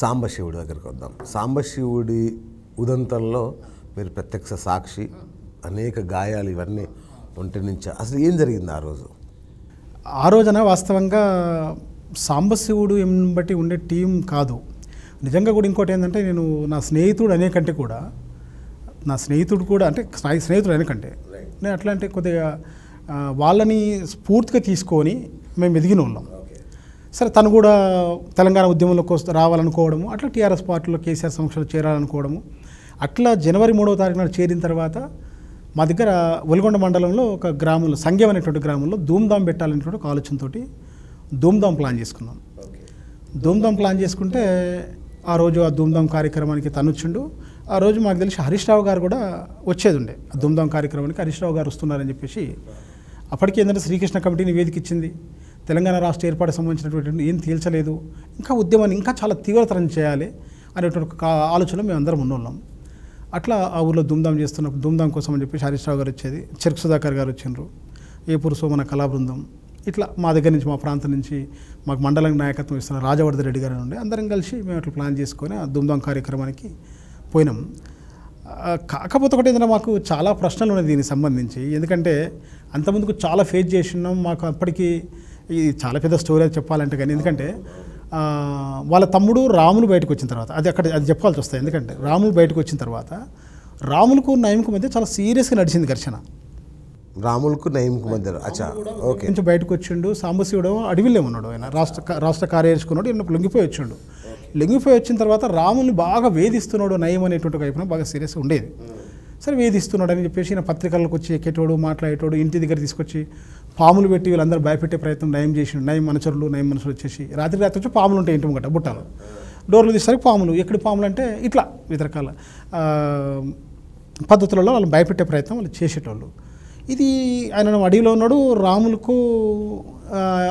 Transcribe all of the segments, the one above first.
సాంబశివుడి దగ్గరికి వద్దాం సాంబశివుడి ఉదంతంలో మీరు ప్రత్యక్ష సాక్షి అనేక గాయాలు ఇవన్నీ ఒంటి నుంచి అసలు ఏం జరిగింది ఆ రోజు ఆ రోజున వాస్తవంగా సాంబశివుడు బట్టి ఉండే టీం కాదు నిజంగా కూడా ఇంకోటి ఏంటంటే నేను నా స్నేహితుడు అనేకంటే కూడా నా స్నేహితుడు కూడా అంటే స్నేహితుడు అనేకంటే నేను అట్లా అంటే కొద్దిగా వాళ్ళని స్ఫూర్తిగా తీసుకొని మేము ఎదిగిన వాళ్ళం సరే తను కూడా తెలంగాణ ఉద్యమంలోకి వస్తూ రావాలనుకోవడము అట్లా టీఆర్ఎస్ పార్టీలో కేసీఆర్ సమక్షంలో చేరాలనుకోవడము అట్లా జనవరి మూడవ తారీఖు నాడు చేరిన తర్వాత మా దగ్గర ఒలిగొండ మండలంలో ఒక గ్రామంలో సంఘం అనేటువంటి గ్రామంలో ధూమ్ధాం పెట్టాలనేటువంటి ఒక ఆలోచనతో ధూమ్ధాం ప్లాన్ చేసుకున్నాం ధూమ్ధాం ప్లాన్ చేసుకుంటే ఆ రోజు ఆ ధూమ్ధాం కార్యక్రమానికి తనుచ్చుండు ఆ రోజు మాకు తెలిసి హరీష్ రావు గారు కూడా వచ్చేది ఉండే ఆ ధూమ్ధాం కార్యక్రమానికి హరీష్ రావు గారు వస్తున్నారని చెప్పేసి అప్పటికి ఏంటంటే శ్రీకృష్ణ కమిటీ నివేదిక ఇచ్చింది తెలంగాణ రాష్ట్ర ఏర్పాటు సంబంధించినటువంటి ఏం తేల్చలేదు ఇంకా ఉద్యమాన్ని ఇంకా చాలా తీవ్రతరం చేయాలి అనేటువంటి ఆలోచన మేమందరం ఉన్నాం అట్లా ఆ ఊర్లో ధూమ్ధాం చేస్తున్నప్పుడు ధూమ్ధాం కోసం అని చెప్పి హరీష్ గారు వచ్చేది చెరుకు సుధాకర్ గారు వచ్చిండ్రు ఏపూరు సోమన కళాబృందం ఇట్లా మా దగ్గర నుంచి మా ప్రాంతం నుంచి మాకు మండలం నాయకత్వం ఇస్తున్న రాజవర్ధ రెడ్డి గారు ఉండి అందరం కలిసి మేము అట్లా ప్లాన్ చేసుకొని ఆ ధూమ్ధాం కార్యక్రమానికి పోయినాం కాకపోతే ఒకటి ఏంటంటే మాకు చాలా ప్రశ్నలు ఉన్నాయి దీనికి సంబంధించి ఎందుకంటే అంతకుముందుకు చాలా ఫేస్ చేసినాం మాకు అప్పటికి ఇది చాలా పెద్ద స్టోరీ అది చెప్పాలంటే కానీ ఎందుకంటే వాళ్ళ తమ్ముడు రాములు బయటకు వచ్చిన తర్వాత అది అక్కడ అది చెప్పాల్సి వస్తాయి ఎందుకంటే రాములు బయటకు వచ్చిన తర్వాత రాములకు నయంకు మధ్య చాలా సీరియస్గా నడిచింది ఘర్షణ రాములకు నయంకు మధ్య అచ్చా ఓకే కొంచెం బయటకు వచ్చిండు సాంబశివుడు అడవిలో ఉన్నాడు ఆయన రాష్ట్ర రాష్ట్ర కార్యదర్శుకున్నాడు ఈయన లొంగిపోయి వచ్చిండు లొంగిపోయి వచ్చిన తర్వాత రాముని బాగా వేధిస్తున్నాడు నయం అనేటువంటి వైపున బాగా సీరియస్గా ఉండేది సరే వేధిస్తున్నాడని చెప్పేసి నా పత్రికలకు వచ్చి ఎక్కేటోడు మాట్లాడేటోడు ఇంటి దగ్గర తీసుకొచ్చి పాములు పెట్టి వీళ్ళందరూ భయపెట్టే ప్రయత్నం నయం చేసిండు నయం మనుషులు నయం మనసులు వచ్చేసి రాత్రి రాత్రి వచ్చి పాములు ఉంటాయి ఇంటి ముంగట బుట్టాలు డోర్లు తీసేసరికి పాములు ఎక్కడి పాములు అంటే ఇట్లా వివిధ రకాల పద్ధతులలో వాళ్ళు భయపెట్టే ప్రయత్నం వాళ్ళు చేసేటోళ్ళు ఇది ఆయన అడవిలో ఉన్నాడు రాములకు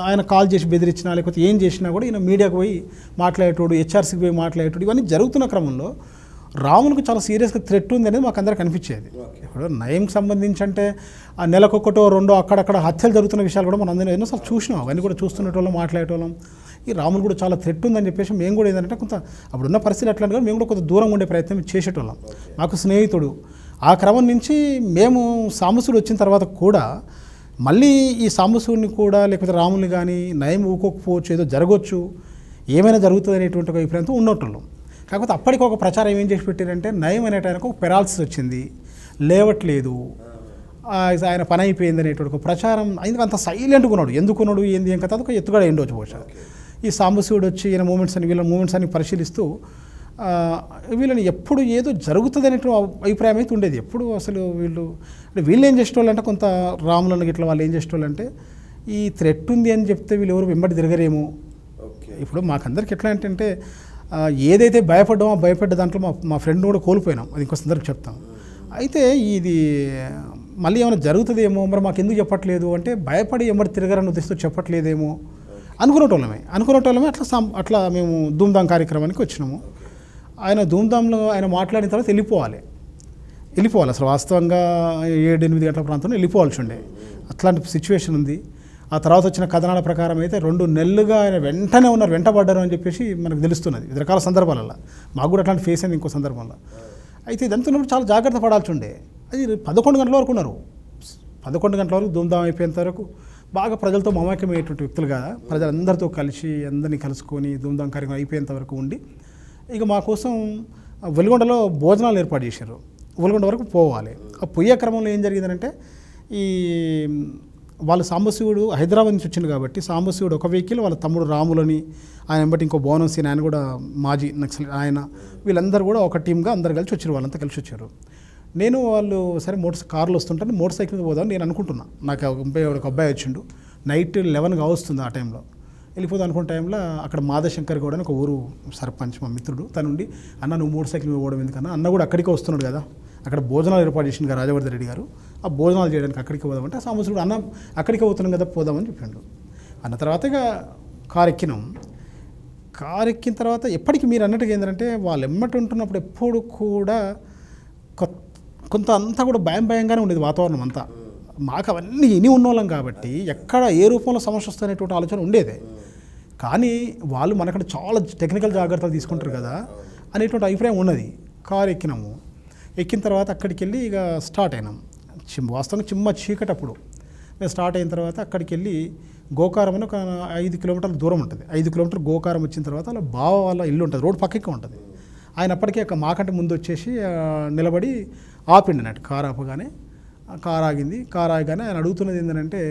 ఆయన కాల్ చేసి బెదిరించినా లేకపోతే ఏం చేసినా కూడా ఈయన మీడియాకు పోయి మాట్లాడేటోడు హెచ్ఆర్సీకి పోయి మాట్లాడేటోడు ఇవన్నీ జరుగుతున్న క్రమంలో రామునికి చాలా సీరియస్గా థ్రెట్ ఉంది అనేది మాకు అందరికీ అనిపించేది ఇప్పుడు నయంకి సంబంధించి అంటే ఆ నెలకొకటో రెండో అక్కడక్కడ హత్యలు జరుగుతున్న విషయాలు కూడా మనం అందరూ ఎన్నోసార్లు చూసినాం అవన్నీ కూడా చూస్తున్నటోళ్ళం మాట్లాడేటోళ్ళం ఈ రాములు కూడా చాలా థ్రెట్ ఉందని చెప్పేసి మేము కూడా ఏంటంటే కొంత అప్పుడు ఉన్న పరిస్థితి అట్లా కానీ మేము కూడా కొంత దూరంగా ఉండే ప్రయత్నం చేసేటోళ్ళం మాకు స్నేహితుడు ఆ క్రమం నుంచి మేము సాంబసుడు వచ్చిన తర్వాత కూడా మళ్ళీ ఈ సాంబసుడిని కూడా లేకపోతే రాముని కానీ నయం ఊకోకపోవచ్చు ఏదో జరగవచ్చు ఏమైనా జరుగుతుంది అనేటువంటి ఒక అభిప్రాయంతో ఉన్నట్టున్నాం కాకపోతే అప్పటికి ఒక ప్రచారం ఏం చేసి పెట్టారంటే నయం అనేట ఒక పెరాల్సిస్ వచ్చింది లేవట్లేదు ఆయన పని అయిపోయింది అనేటువంటి ఒక ప్రచారం అయింది అంత సైలెంట్గా ఉన్నాడు ఎందుకున్నాడు ఏంది ఏం కదా ఎత్తుగా ఎత్తుగడ ఎండవచ్చు బహుశా ఈ సాంబశివుడు వచ్చి ఈయన మూమెంట్స్ అని వీళ్ళ మూమెంట్స్ అని పరిశీలిస్తూ వీళ్ళని ఎప్పుడు ఏదో జరుగుతుంది అనేటువంటి అభిప్రాయం అయితే ఉండేది ఎప్పుడు అసలు వీళ్ళు అంటే వీళ్ళు ఏం అంటే కొంత రాములను గిట్ల వాళ్ళు ఏం చేసేవాళ్ళంటే ఈ థ్రెట్ ఉంది అని చెప్తే వీళ్ళు ఎవరు వెంబడి తిరగరేమో ఇప్పుడు మాకందరికి ఎట్లా ఏంటంటే ఏదైతే భయపడ్డామో భయపడ్డ దాంట్లో మా మా ఫ్రెండ్ కూడా కోల్పోయినాం అది ఇంకో సందర్భం చెప్తాం అయితే ఇది మళ్ళీ ఏమైనా జరుగుతుందేమో మరి మాకు ఎందుకు చెప్పట్లేదు అంటే భయపడి ఎమ్మడి తిరగరని ఉద్దేశంతో చెప్పట్లేదేమో అనుకునేటోళ్ళమే అనుకునేటోళ్ళమే అట్లా సం అట్లా మేము ధూమ్ధాం కార్యక్రమానికి వచ్చినాము ఆయన ధూమ్ధాంలో ఆయన మాట్లాడిన తర్వాత వెళ్ళిపోవాలి వెళ్ళిపోవాలి అసలు వాస్తవంగా ఏడు ఎనిమిది గంటల ప్రాంతంలో వెళ్ళిపోవాల్సి ఉండే అట్లాంటి సిచ్యువేషన్ ఉంది ఆ తర్వాత వచ్చిన కథనాల ప్రకారం అయితే రెండు నెలలుగా ఆయన వెంటనే ఉన్నారు వెంటబడ్డారు అని చెప్పేసి మనకు తెలుస్తున్నది ఇది రకాల సందర్భాలలో మాకు కూడా అట్లాంటి ఫేస్ అయింది ఇంకో సందర్భంలో అయితే ఇదంతా ఉన్నప్పుడు చాలా జాగ్రత్త పడాల్సి ఉండే అది పదకొండు గంటల వరకు ఉన్నారు పదకొండు గంటల వరకు ధూమ్ధాం అయిపోయేంత వరకు బాగా ప్రజలతో మమాకమయ్యేటువంటి వ్యక్తులు కదా ప్రజలందరితో కలిసి అందరినీ కలుసుకొని ధూమ్ధాం కార్యక్రమం అయిపోయేంత వరకు ఉండి ఇక మా కోసం వెలుగొండలో భోజనాలు ఏర్పాటు చేశారు వెలుగొండ వరకు పోవాలి ఆ పొయ్యే క్రమంలో ఏం జరిగిందంటే ఈ వాళ్ళ సాంబశివుడు హైదరాబాద్ నుంచి వచ్చింది కాబట్టి సాంబశివుడు ఒక వెహికల్ వాళ్ళ తమ్ముడు రాములని ఆయన వెంబటి ఇంకో సీన్ ఆయన కూడా మాజీ నక్సల్ ఆయన వీళ్ళందరూ కూడా ఒక టీమ్గా అందరు కలిసి వచ్చారు వాళ్ళంతా కలిసి వచ్చారు నేను వాళ్ళు సరే మోటార్ కార్లు వస్తుంటాను మోటార్ సైకిల్ పోదాం నేను అనుకుంటున్నా నాకు ఒక అబ్బాయి వచ్చిండు నైట్ లెవెన్గా వస్తుంది ఆ టైంలో వెళ్ళిపోదాం అనుకున్న టైంలో అక్కడ మాధశంకర్ గౌడ్ అని ఒక ఊరు సర్పంచ్ మా మిత్రుడు తనుండి అన్న నువ్వు మోటార్ సైకిల్ పోవడం ఎందుకన్నా అన్న కూడా అక్కడికే వస్తున్నాడు కదా అక్కడ భోజనాలు ఏర్పాటు చేసిన రాజవర్ధ రెడ్డి గారు ఆ భోజనాలు చేయడానికి అక్కడికి పోదామంటే ఆ సంవత్సరం అన్న అక్కడికి పోతున్నాం కదా పోదామని చెప్పిండు అన్న తర్వాత ఇక కారు ఎక్కినాం కారు ఎక్కిన తర్వాత ఎప్పటికీ మీరు అన్నట్టుగా ఏంటంటే వాళ్ళు ఎమ్మటి ఉంటున్నప్పుడు ఎప్పుడు కూడా కొంత అంతా కూడా భయం భయంగానే ఉండేది వాతావరణం అంతా మాకు అవన్నీ ఇని ఉన్నోళ్ళం కాబట్టి ఎక్కడ ఏ రూపంలో సమస్య వస్తాయనేటువంటి ఆలోచన ఉండేదే కానీ వాళ్ళు మనకంటే చాలా టెక్నికల్ జాగ్రత్తలు తీసుకుంటారు కదా అనేటువంటి అభిప్రాయం ఉన్నది కారు ఎక్కినాము ఎక్కిన తర్వాత అక్కడికి వెళ్ళి ఇక స్టార్ట్ అయినాం చిమ్ వాస్తవంగా చిమ్మ చీకటి అప్పుడు మేము స్టార్ట్ అయిన తర్వాత అక్కడికి వెళ్ళి గోకారం అని ఒక ఐదు కిలోమీటర్ల దూరం ఉంటుంది ఐదు కిలోమీటర్లు గోకారం వచ్చిన తర్వాత అలా బావ వాళ్ళ ఇల్లు ఉంటుంది రోడ్ పక్కకి ఉంటుంది ఆయన అప్పటికే మాకంటే ముందు వచ్చేసి నిలబడి ఆపిండి అన్నట్టు కారు ఆపగానే కారు ఆగింది కారు ఆగగానే ఆయన అడుగుతున్నది ఏంటంటే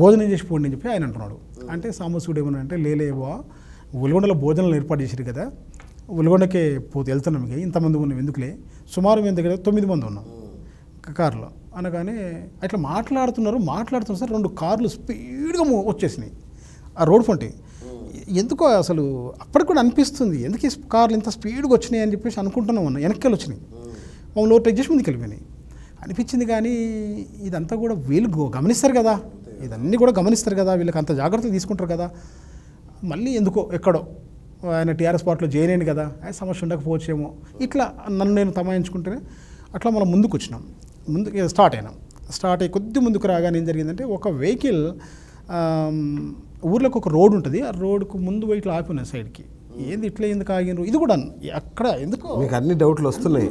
భోజనం చేసి పోండి అని చెప్పి ఆయన అంటున్నాడు అంటే సాంబసుడు ఏమన్నా అంటే లేలేవా వెలుగొండలో భోజనాలు ఏర్పాటు చేశారు కదా ఉల్గొండకే పోతే వెళ్తున్నాం ఇక ఇంతమంది ఉన్నాం ఎందుకులే సుమారు మేము దగ్గర తొమ్మిది మంది ఉన్నాం కార్లో అనగానే అట్లా మాట్లాడుతున్నారు మాట్లాడుతున్నారు సార్ రెండు కార్లు స్పీడ్గా వచ్చేసినాయి ఆ రోడ్ ఫంటి ఎందుకో అసలు అప్పటికి కూడా అనిపిస్తుంది ఎందుకు ఈ కార్లు ఇంత స్పీడ్గా వచ్చినాయి అని చెప్పేసి అనుకుంటున్నాం ఉన్నాం వెనక్కి వచ్చినాయి మమ్మల్ని ఓవర్టేక్ చేసి ముందుకు వెళ్ళిపోయినాయి అనిపించింది కానీ ఇదంతా కూడా వీళ్ళు గమనిస్తారు కదా ఇదన్నీ కూడా గమనిస్తారు కదా వీళ్ళకి అంత జాగ్రత్తలు తీసుకుంటారు కదా మళ్ళీ ఎందుకో ఎక్కడో ఆయన టీఆర్ఎస్ పార్టీలో జాయిన్ అయ్యింది కదా ఆయన సమస్య ఉండకపోవచ్చేమో ఇట్లా నన్ను నేను తమాయించుకుంటేనే అట్లా మనం ముందుకు వచ్చినాం ముందు స్టార్ట్ అయినాం స్టార్ట్ అయ్యి కొద్ది ముందుకు రాగానే ఏం జరిగిందంటే ఒక వెహికల్ ఊర్లోకి ఒక రోడ్ ఉంటుంది ఆ రోడ్కు ముందు పోయి ఇట్లా ఆపి ఉన్నాయి సైడ్కి ఏంది ఇట్లా ఎందుకు ఆగినారు ఇది కూడా అక్కడ ఎందుకు మీకు అన్ని డౌట్లు వస్తున్నాయి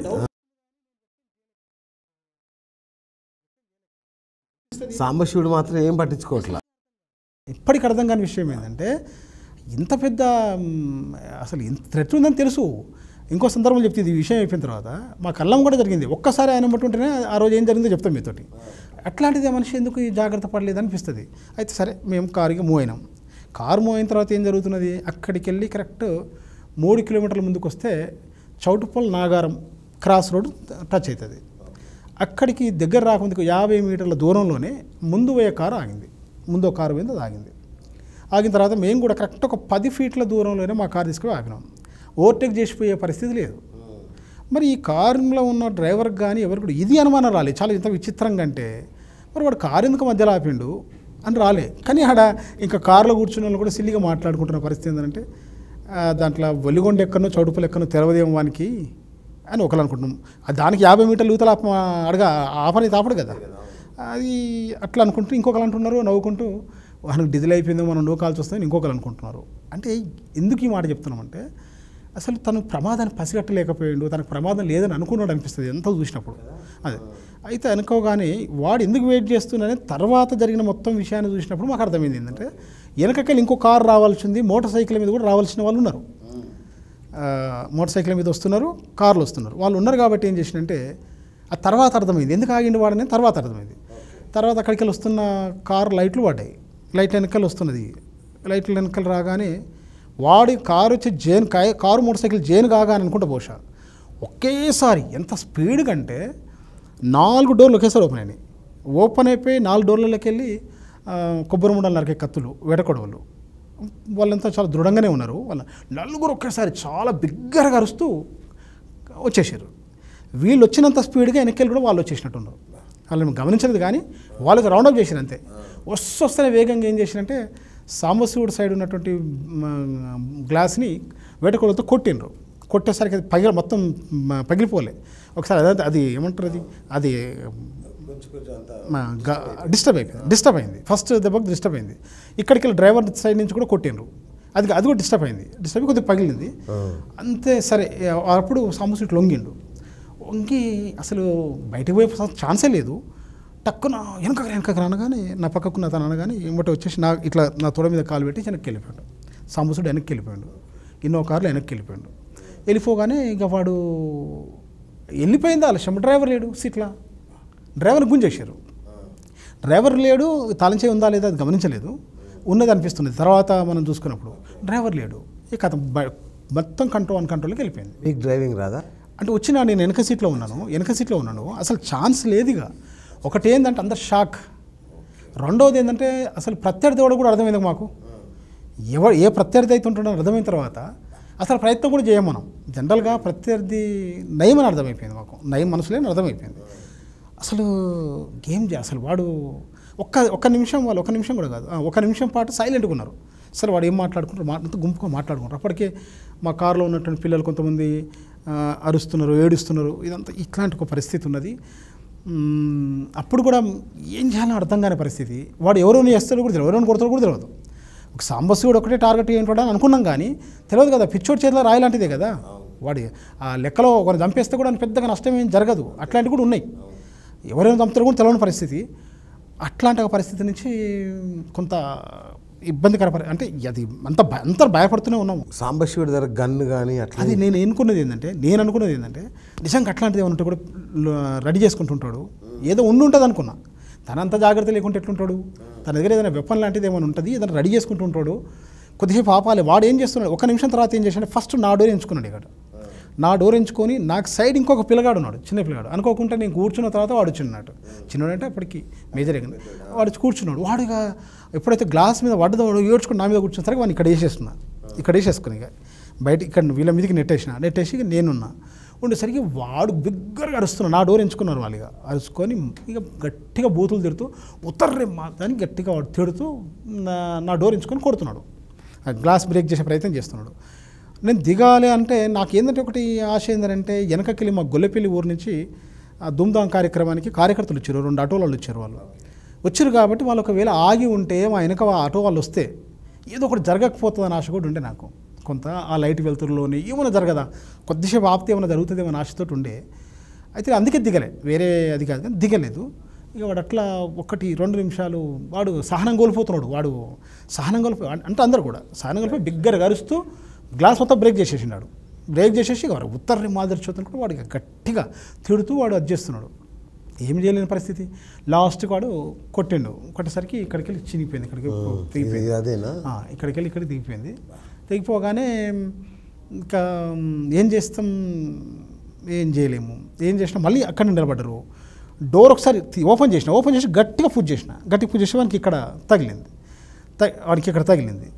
సాంబశివుడు మాత్రం ఏం పట్టించుకోవట్లా ఇప్పటికి అర్థం కాని విషయం ఏంటంటే ఇంత పెద్ద అసలు ఇంత థ్రెట్ ఉందని తెలుసు ఇంకో సందర్భం చెప్తే ఇది విషయం అయిపోయిన తర్వాత మా కళ్ళం కూడా జరిగింది ఒక్కసారి ఆయన ఉంటేనే ఆ రోజు ఏం జరిగిందో చెప్తాం మీతోటి అట్లాంటిది మనిషి ఎందుకు జాగ్రత్త పడలేదు అనిపిస్తుంది అయితే సరే మేము కారుకి మూవ్ అయినాం కారు మూవ్ అయిన తర్వాత ఏం జరుగుతున్నది అక్కడికి వెళ్ళి కరెక్ట్ మూడు కిలోమీటర్ల ముందుకు వస్తే Choutuppal Nagaram cross road touch అవుతుంది అక్కడికి దగ్గర రాకముందుకు యాభై మీటర్ల దూరంలోనే ముందు పోయే కారు ఆగింది ముందు కారు మీద ఆగింది ఆగిన తర్వాత మేము కూడా కరెక్ట్ ఒక పది ఫీట్ల దూరంలోనే మా కార్ తీసుకుని ఆగినాం ఓవర్టేక్ చేసిపోయే పరిస్థితి లేదు మరి ఈ కారులో ఉన్న డ్రైవర్కి కానీ ఎవరు కూడా ఇది అనుమానం రాలేదు చాలా ఇంత విచిత్రంగా అంటే మరి వాడు కారు ఎందుకు మధ్యలో ఆపిండు అని రాలే కానీ ఆడ ఇంకా కారులో కూర్చున్న వాళ్ళు కూడా సిల్లిగా మాట్లాడుకుంటున్న పరిస్థితి ఏంటంటే దాంట్లో వెలుగొండ ఎక్కనో చౌడుపులు ఎక్కనో తెరవదేమో వానికి అని ఒకరు అనుకుంటున్నాం దానికి యాభై మీటర్లు యూతలు ఆప అడగా ఆపని తాపడు కదా అది అట్లా అనుకుంటూ ఇంకొకరు అంటున్నారు నవ్వుకుంటూ వానికి డిజిల్ అయిపోయిందో మనం నో కాల్స్ ఇంకొకరు అనుకుంటున్నారు అంటే ఎందుకు ఈ మాట చెప్తున్నామంటే అసలు తను ప్రమాదాన్ని పసిగట్టలేకపోయాడు తనకు ప్రమాదం లేదని అనుకున్నాడు అనిపిస్తుంది ఎంత చూసినప్పుడు అదే అయితే అనుకోగానే వాడు ఎందుకు వెయిట్ చేస్తున్నాడని తర్వాత జరిగిన మొత్తం విషయాన్ని చూసినప్పుడు మాకు అర్థమైంది ఏంటంటే వెనకకెళ్ళి ఇంకో కారు రావాల్సింది మోటార్ సైకిల్ మీద కూడా రావాల్సిన వాళ్ళు ఉన్నారు మోటార్ సైకిల్ మీద వస్తున్నారు కార్లు వస్తున్నారు వాళ్ళు ఉన్నారు కాబట్టి ఏం చేసినంటే ఆ తర్వాత అర్థమైంది ఎందుకు ఆగిండి వాడని తర్వాత అర్థమైంది తర్వాత అక్కడికి వస్తున్న కారు లైట్లు పడ్డాయి లైట్ వెనకాల వస్తున్నది లైట్ వెనకాల రాగానే వాడి కారు వచ్చి జైన్ కారు మోటార్ సైకిల్ జైన్ కాగానే అనుకుంటా బహుశా ఒకేసారి ఎంత స్పీడ్ కంటే నాలుగు డోర్లు ఒకేసారి ఓపెన్ అయినాయి ఓపెన్ అయిపోయి నాలుగు డోర్లలోకి వెళ్ళి కొబ్బరి ముండలు నరికే కత్తులు వెడకొడవలు వాళ్ళంతా చాలా దృఢంగానే ఉన్నారు వాళ్ళ నలుగురు ఒకేసారి చాలా బిగ్గరగా అరుస్తూ వచ్చేసారు వీళ్ళు వచ్చినంత స్పీడ్గా వెనక్కి కూడా వాళ్ళు వచ్చేసినట్టున్నారు వాళ్ళని గమనించలేదు కానీ వాళ్ళకి రౌండప్ చేసిన అంతే వస్తేనే వేగంగా ఏం చేసినంటే సాంబశివుడి సైడ్ ఉన్నటువంటి గ్లాస్ని వేటకోళ్ళతో కొట్టినరు కొట్టేసరికి అది పగిలి మొత్తం పగిలిపోలే ఒకసారి అదంతా అది ఏమంటారు అది అది డిస్టర్బ్ అయిపోయింది డిస్టర్బ్ అయింది ఫస్ట్ దెబ్బకు డిస్టర్బ్ అయింది ఇక్కడికి వెళ్ళి డ్రైవర్ సైడ్ నుంచి కూడా కొట్టినరు అది అది కూడా డిస్టర్బ్ అయింది డిస్టర్బ్ కొద్దిగా పగిలింది అంతే సరే అప్పుడు సాంబశివుడు లొంగిండు వంగి అసలు బయటకు పోయే ఛాన్సే లేదు టక్కున వెనకకు వెనక రానగానే నా పక్కకున్న తను అనగానే ఇంబట వచ్చేసి నా ఇట్లా నా తోడ మీద కాలు పెట్టి వెనక్కి వెళ్ళిపోయాడు సాంబసుడు వెనక్కి వెళ్ళిపోయాడు ఇన్నో కార్లు వెనక్కి వెళ్ళిపోయాడు వెళ్ళిపోగానే ఇక వాడు వెళ్ళిపోయింది ఆలస్యం డ్రైవర్ లేడు సీట్లా డ్రైవర్ గుంజేశారు డ్రైవర్ లేడు తలంచే ఉందా లేదా అది గమనించలేదు ఉన్నది అనిపిస్తుంది తర్వాత మనం చూసుకున్నప్పుడు డ్రైవర్ లేడు ఇక అతను మొత్తం కంట్రోల్ అన్ కంట్రోల్కి వెళ్ళిపోయింది మీకు డ్రైవింగ్ రాదా అంటే వచ్చిన నేను వెనక సీట్లో ఉన్నాను వెనక సీట్లో ఉన్నాను అసలు ఛాన్స్ లేదుగా ఒకటి ఏంటంటే అందరు షాక్ రెండోది ఏంటంటే అసలు ప్రత్యర్థి కూడా కూడా అర్థమైంది మాకు ఎవరు ఏ ప్రత్యర్థి అయితే ఉంటుందో అర్థమైన తర్వాత అసలు ప్రయత్నం కూడా చేయం మనం జనరల్గా ప్రత్యర్థి నయం అని అర్థమైపోయింది మాకు నయం మనసులేని అర్థమైపోయింది అసలు గేమ్ అసలు వాడు ఒక్క ఒక్క నిమిషం వాళ్ళు ఒక నిమిషం కూడా కాదు ఒక నిమిషం పాటు సైలెంట్గా ఉన్నారు అసలు వాడు ఏం మాట్లాడుకుంటారు మాట్లాడుతూ గుంపుగా మాట్లాడుకుంటారు అప్పటికే మా కారులో ఉన్నటువంటి పిల్లలు కొంతమంది అరుస్తున్నారు ఏడుస్తున్నారు ఇదంతా ఇట్లాంటి ఒక పరిస్థితి ఉన్నది అప్పుడు కూడా ఏం చేయాలని అర్థం కాని పరిస్థితి వాడు ఎవరోని చేస్తారో కూడా తెలియదు ఎవరోని కొడతారో కూడా తెలియదు ఒక కూడా ఒకటే టార్గెట్ ఏంటో అని అనుకున్నాం కానీ తెలియదు కదా పిచ్చోడి చేతిలో రాయలాంటిదే కదా వాడి ఆ లెక్కలో ఒక చంపేస్తే కూడా పెద్దగా నష్టం ఏం జరగదు అట్లాంటివి కూడా ఉన్నాయి ఎవరైనా చంపుతారు కూడా తెలియని పరిస్థితి అట్లాంటి పరిస్థితి నుంచి కొంత ఇబ్బందికర అంటే అది అంత అంత భయపడుతూనే ఉన్నాము సాంబశివుడి దగ్గర గన్ కానీ అట్లా అది నేను ఎన్నుకున్నది ఏంటంటే నేను అనుకున్నది ఏంటంటే నిజంగా అట్లాంటిది ఏమన్నా కూడా రెడీ చేసుకుంటుంటాడు ఏదో ఉండి ఉంటుంది అనుకున్నా తనంత జాగ్రత్త లేకుంటే ఎట్లుంటాడు తన దగ్గర ఏదైనా వెపన్ లాంటిది ఏమైనా ఉంటుంది ఏదైనా రెడీ చేసుకుంటుంటాడు కొద్దిసేపు ఆపాలి వాడు ఏం చేస్తున్నాడు ఒక నిమిషం తర్వాత ఏం చేశాడు ఫస్ట్ నా డోర్ ఎంచుకున్నాడు ఇక్కడ నా డోర్ ఎంచుకొని నాకు సైడ్ ఇంకొక పిల్లగాడు ఉన్నాడు చిన్న పిల్లగాడు అనుకోకుండా నేను కూర్చున్న తర్వాత వాడు చిన్నట్టు అంటే అప్పటికి మేజర్ ఎక్కడ వాడు కూర్చున్నాడు వాడుగా ఎప్పుడైతే గ్లాస్ మీద పడ్డదో ఏడ్చుకుని నా మీద కూర్చునేసరికి వాడిని ఇక్కడ వేసేస్తున్నా ఇక్కడ వేసేసుకుని ఇక బయట ఇక్కడ వీళ్ళ మీదకి నెట్టేసిన నెట్టేసి నేనున్నా ఉండేసరికి వాడు బిగ్గరగా అరుస్తున్నా నా డోర్ ఎంచుకున్నారు వాళ్ళు ఇక అరుచుకొని ఇక గట్టిగా బూతులు తిడుతూ ఉత్తర్రే మా దాన్ని గట్టిగా వాడు తిడుతూ నా డోర్ ఎంచుకొని కొడుతున్నాడు గ్లాస్ బ్రేక్ చేసే ప్రయత్నం చేస్తున్నాడు నేను దిగాలి అంటే నాకు ఏంటంటే ఒకటి ఆశ ఏంటంటే వెనకకెళ్ళి మా గొల్లపల్లి ఊరు నుంచి ఆ దుమ్దాం కార్యక్రమానికి కార్యకర్తలు వచ్చారు రెండు ఆటోలలో వచ్చారు వాళ్ళు వచ్చారు కాబట్టి వాళ్ళు ఒకవేళ ఆగి ఉంటే మా వెనక ఆటో వాళ్ళు వస్తే ఏదో ఒకటి జరగకపోతుందని ఆశ కూడా ఉండే నాకు కొంత ఆ లైట్ వెలుతురులోని ఏమైనా జరగదా కొద్దిసేపు ఆప్తి ఏమైనా జరుగుతుందేమో ఆశతో ఉండే అయితే అందుకే దిగలే వేరే అది కాదు కానీ దిగలేదు ఇక వాడు అట్లా ఒకటి రెండు నిమిషాలు వాడు సహనం కోల్పోతున్నాడు వాడు సహనం కోల్పో అంటే అందరు కూడా సహనం కోల్పోయి బిగ్గర గరుస్తూ గ్లాస్ మొత్తం బ్రేక్ చేసేసినాడు బ్రేక్ చేసేసి వాడు ఉత్తర్ని మాదిరి చూతను కూడా వాడికి గట్టిగా తిడుతూ వాడు అది చేస్తున్నాడు ఏం చేయలేని పరిస్థితి లాస్ట్ వాడు కొట్టిండు కొట్టేసరికి ఇక్కడికి వెళ్ళి చినిగిపోయింది ఇక్కడికి దిగిపోయింది అదేనా ఇక్కడికి వెళ్ళి ఇక్కడ దిగిపోయింది దిగిపోగానే ఇంకా ఏం చేస్తాం ఏం చేయలేము ఏం చేసినా మళ్ళీ అక్కడ నిలబడ్డరు డోర్ ఒకసారి ఓపెన్ చేసిన ఓపెన్ చేసి గట్టిగా ఫుడ్ చేసిన గట్టిగా ఫుడ్ చేసి వానికి ఇక్కడ తగిలింది వాడికి ఇక్కడ తగిలింది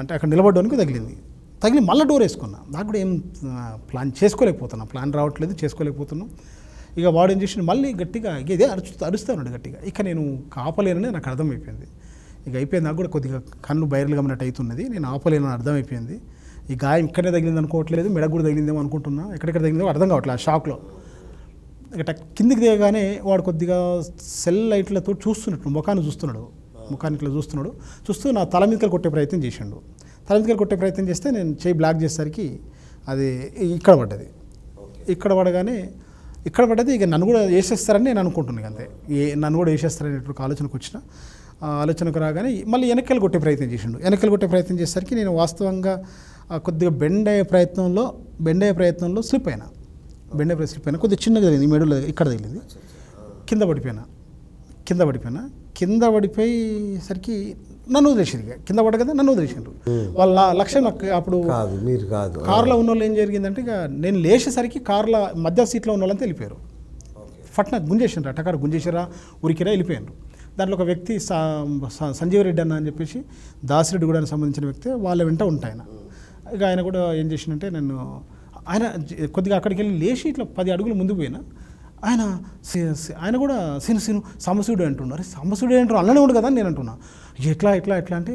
అంటే అక్కడ నిలబడ్డానికి తగిలింది తగిలి మళ్ళీ డోర్ వేసుకున్నా నాకు కూడా ఏం ప్లాన్ చేసుకోలేకపోతున్నా ప్లాన్ రావట్లేదు చేసుకోలేకపోతున్నాం ఇక వాడు ఏం చేసిన మళ్ళీ గట్టిగా ఇదే అరుచు అరుస్తా గట్టిగా ఇక నేను కాపలేనని నాకు అర్థమైపోయింది ఇక అయిపోయింది నాకు కూడా కొద్దిగా కన్ను బయర్లు గమనట్టు అవుతున్నది నేను ఆపలేనని అర్థమైపోయింది ఈ గాయం ఇక్కడనే తగిలింది అనుకోవట్లేదు మెడ కూడా తగిలిందేమో అనుకుంటున్నా ఎక్కడెక్కడ తగిలిందో అర్థం కావట్లేదు ఆ షాక్లో ఇక కిందికి దిగగానే వాడు కొద్దిగా సెల్ లైట్లతో చూస్తున్నట్టు ముఖాన్ని చూస్తున్నాడు ముఖాన్ని ఇట్లా చూస్తున్నాడు చూస్తూ నా తల మీదకి కొట్టే ప్రయత్నం చేసిండు తల మీదకి కొట్టే ప్రయత్నం చేస్తే నేను చేయి బ్లాక్ చేసేసరికి అది ఇక్కడ పడ్డది ఇక్కడ పడగానే ఇక్కడ పడ్డది ఇక నన్ను కూడా వేసేస్తారని నేను అనుకుంటున్నాను అంతే ఏ నన్ను కూడా వేసేస్తారని ఒక ఆలోచనకు వచ్చిన ఆలోచనకు రాగానే మళ్ళీ వెనకలు కొట్టే ప్రయత్నం చేసిండు వెనకలు కొట్టే ప్రయత్నం చేసేసరికి నేను వాస్తవంగా కొద్దిగా బెండ్ అయ్యే ప్రయత్నంలో బెండ్ అయ్యే ప్రయత్నంలో స్లిప్ అయినా బెండ్ అయ్యే స్లిప్ అయినా కొద్దిగా చిన్నగా తగిలింది మెడలో ఇక్కడ తగిలింది కింద పడిపోయినా కింద పడిపోయినా కింద పడిపోయేసరికి నన్ను వదిలేసింది కింద పడ్డ కదా నన్ను వదిలేసిండ్రు వాళ్ళ లక్ష్యం నాకు అప్పుడు కాదు మీరు కాదు కారులో ఉన్న వాళ్ళు ఏం జరిగిందంటే ఇక నేను లేచేసరికి కారులో మధ్య సీట్లో ఉన్న వాళ్ళని వెళ్ళిపోయారు ఫట్న గుంజేసిండ్రు అటకారు గుంజేసిరా ఉరికిరా వెళ్ళిపోయారు దాంట్లో ఒక వ్యక్తి సంజీవ్ రెడ్డి అన్న అని చెప్పేసి దాసిరెడ్డి కూడా సంబంధించిన వ్యక్తి వాళ్ళ వెంట ఉంటాయి ఆయన ఇక ఆయన కూడా ఏం చేసిందంటే నేను ఆయన కొద్దిగా అక్కడికి వెళ్ళి లేచి ఇట్లా పది అడుగులు ముందు పోయినా ఆయన ఆయన కూడా సిను సిను సమసుడు అంటున్నారు సమసుడు అంటారు అలానే ఉండు కదా నేను అంటున్నా ఎట్లా ఎట్లా ఎట్లా అంటే